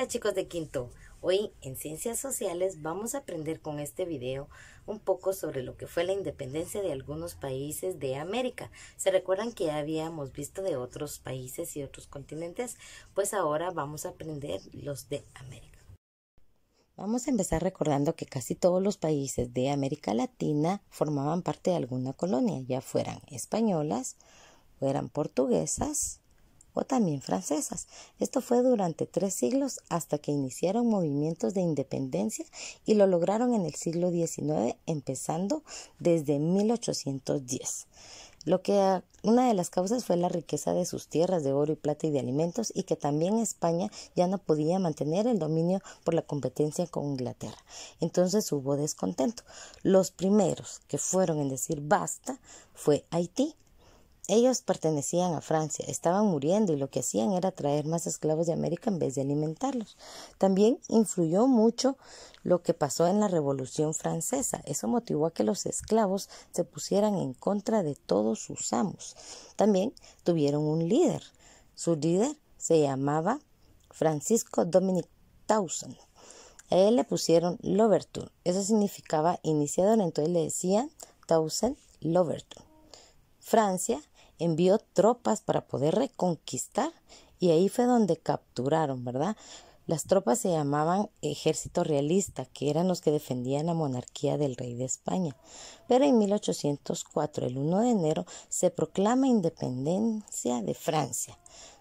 Hola chicos de quinto, hoy en Ciencias Sociales vamos a aprender con este video un poco sobre lo que fue la independencia de algunos países de América. ¿Se recuerdan que habíamos visto de otros países y otros continentes? Pues ahora vamos a aprender los de América. Vamos a empezar recordando que casi todos los países de América Latina formaban parte de alguna colonia, ya fueran españolas, fueran portuguesas también francesas. Esto fue durante tres siglos hasta que iniciaron movimientos de independencia y lo lograron en el siglo XIX, empezando desde 1810. Lo que una de las causas fue la riqueza de sus tierras de oro y plata y de alimentos y que también España ya no podía mantener el dominio por la competencia con Inglaterra. Entonces hubo descontento. Los primeros que fueron en decir basta fue Haití, ellos pertenecían a Francia, estaban muriendo y lo que hacían era traer más esclavos de América en vez de alimentarlos. También influyó mucho lo que pasó en la Revolución Francesa. Eso motivó a que los esclavos se pusieran en contra de todos sus amos. También tuvieron un líder. Su líder se llamaba Francisco Dominic Towson. A él le pusieron Loverton. Eso significaba iniciador, entonces le decían Towson Loverton. Francia envió tropas para poder reconquistar y ahí fue donde capturaron, ¿verdad? Las tropas se llamaban Ejército Realista, que eran los que defendían la monarquía del rey de España. Pero en 1804, el 1 de enero, se proclama independencia de Francia.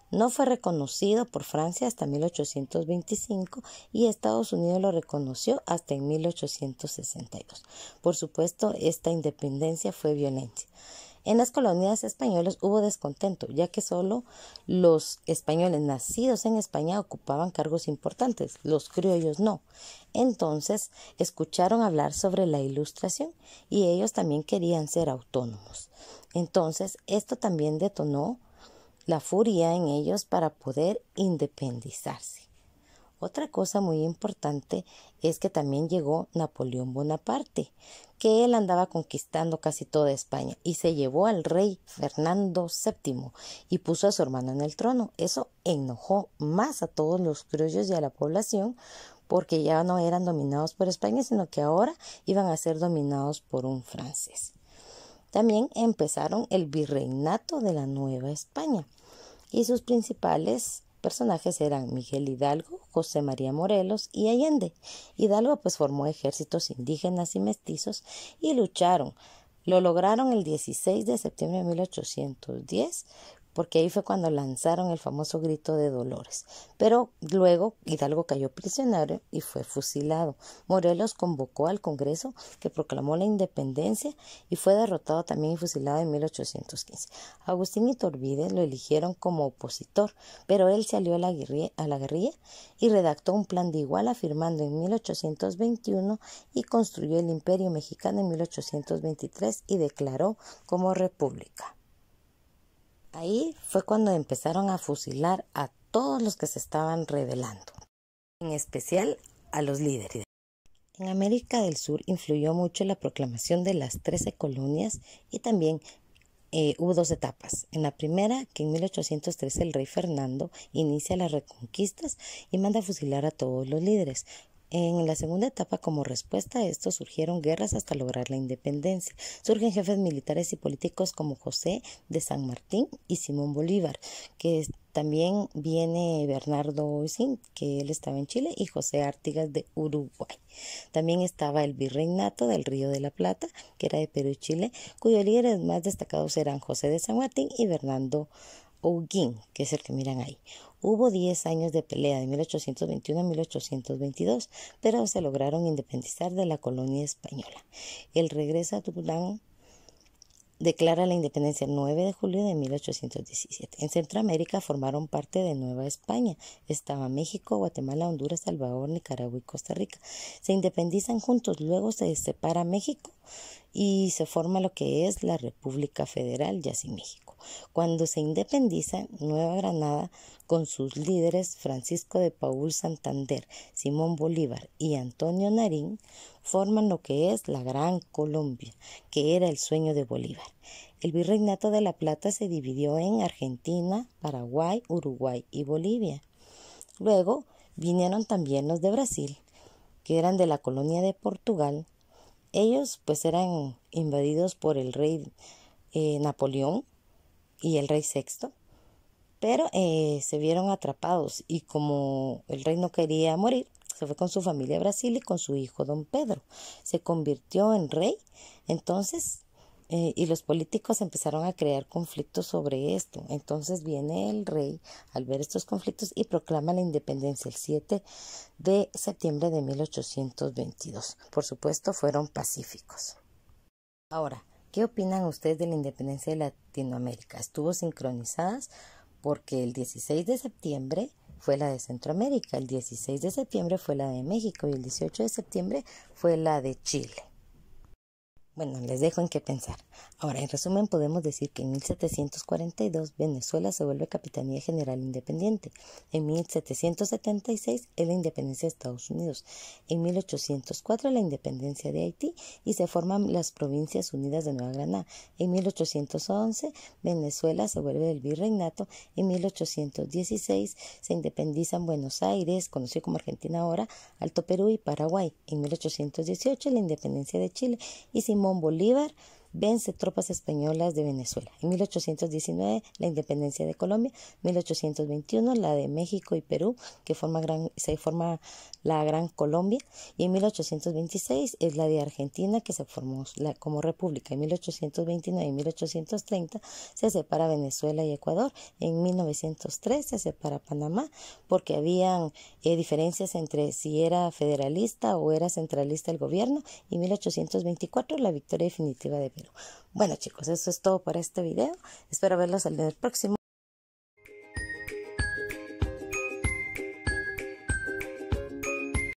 No fue reconocido por Francia hasta 1825 y Estados Unidos lo reconoció hasta en 1862. Por supuesto, esta independencia fue violencia. En las colonias españolas hubo descontento, ya que solo los españoles nacidos en España ocupaban cargos importantes, los criollos no. Entonces escucharon hablar sobre la ilustración y ellos también querían ser autónomos. Entonces esto también detonó la furia en ellos para poder independizarse. Otra cosa muy importante es que también llegó Napoleón Bonaparte, que él andaba conquistando casi toda España y se llevó al rey Fernando VII y puso a su hermano en el trono. Eso enojó más a todos los criollos y a la población porque ya no eran dominados por España, sino que ahora iban a ser dominados por un francés. También empezaron el virreinato de la Nueva España y sus principales Personajes eran Miguel Hidalgo, José María Morelos y Allende. Hidalgo pues formó ejércitos indígenas y mestizos y lucharon. Lo lograron el 16 de septiembre de 1810 porque ahí fue cuando lanzaron el famoso grito de Dolores. Pero luego Hidalgo cayó prisionero y fue fusilado. Morelos convocó al Congreso que proclamó la independencia y fue derrotado también y fusilado en 1815. Agustín Iturbide lo eligieron como opositor, pero él salió a la guerrilla, a la guerrilla y redactó un plan de igual afirmando en 1821 y construyó el Imperio Mexicano en 1823 y declaró como república. Ahí fue cuando empezaron a fusilar a todos los que se estaban rebelando, en especial a los líderes. En América del Sur influyó mucho la proclamación de las Trece Colonias y también eh, hubo dos etapas. En la primera, que en 1803 el rey Fernando inicia las reconquistas y manda a fusilar a todos los líderes, en la segunda etapa, como respuesta a esto, surgieron guerras hasta lograr la independencia. Surgen jefes militares y políticos como José de San Martín y Simón Bolívar, que también viene Bernardo Oisín, que él estaba en Chile, y José Artigas de Uruguay. También estaba el virreinato del Río de la Plata, que era de Perú y Chile, cuyos líderes más destacados eran José de San Martín y Bernardo Oguín, que es el que miran ahí. Hubo 10 años de pelea de 1821 a 1822, pero se lograron independizar de la colonia española. El regreso a Tucumán declara la independencia el 9 de julio de 1817. En Centroamérica formaron parte de Nueva España. Estaba México, Guatemala, Honduras, Salvador, Nicaragua y Costa Rica. Se independizan juntos, luego se separa México y se forma lo que es la República Federal, ya sin México cuando se independiza Nueva Granada con sus líderes Francisco de Paul Santander, Simón Bolívar y Antonio Narín, forman lo que es la Gran Colombia, que era el sueño de Bolívar. El virreinato de La Plata se dividió en Argentina, Paraguay, Uruguay y Bolivia. Luego vinieron también los de Brasil, que eran de la colonia de Portugal. Ellos pues eran invadidos por el rey eh, Napoleón y el rey sexto, pero eh, se vieron atrapados y como el rey no quería morir, se fue con su familia a Brasil y con su hijo don Pedro. Se convirtió en rey, entonces, eh, y los políticos empezaron a crear conflictos sobre esto. Entonces viene el rey al ver estos conflictos y proclama la independencia el 7 de septiembre de 1822. Por supuesto, fueron pacíficos. Ahora, ¿Qué opinan ustedes de la independencia de Latinoamérica? ¿Estuvo sincronizadas? Porque el 16 de septiembre fue la de Centroamérica, el 16 de septiembre fue la de México y el 18 de septiembre fue la de Chile. Bueno, les dejo en qué pensar. Ahora, en resumen, podemos decir que en 1742 Venezuela se vuelve Capitanía General Independiente. En 1776 es la independencia de Estados Unidos. En 1804 la independencia de Haití y se forman las Provincias Unidas de Nueva Granada. En 1811 Venezuela se vuelve el virreinato. En 1816 se independizan Buenos Aires, conocido como Argentina ahora, Alto Perú y Paraguay. En 1818 la independencia de Chile y Simón Bolívar Vence tropas españolas de Venezuela. En 1819 la independencia de Colombia, 1821 la de México y Perú, que forma gran, se forma la Gran Colombia, y en 1826 es la de Argentina que se formó como república. En 1829 y 1830 se separa Venezuela y Ecuador. En 1903 se separa Panamá porque habían eh, diferencias entre si era federalista o era centralista el gobierno. Y en 1824 la victoria definitiva de Perú. Bueno chicos, eso es todo por este video. Espero verlos día del próximo.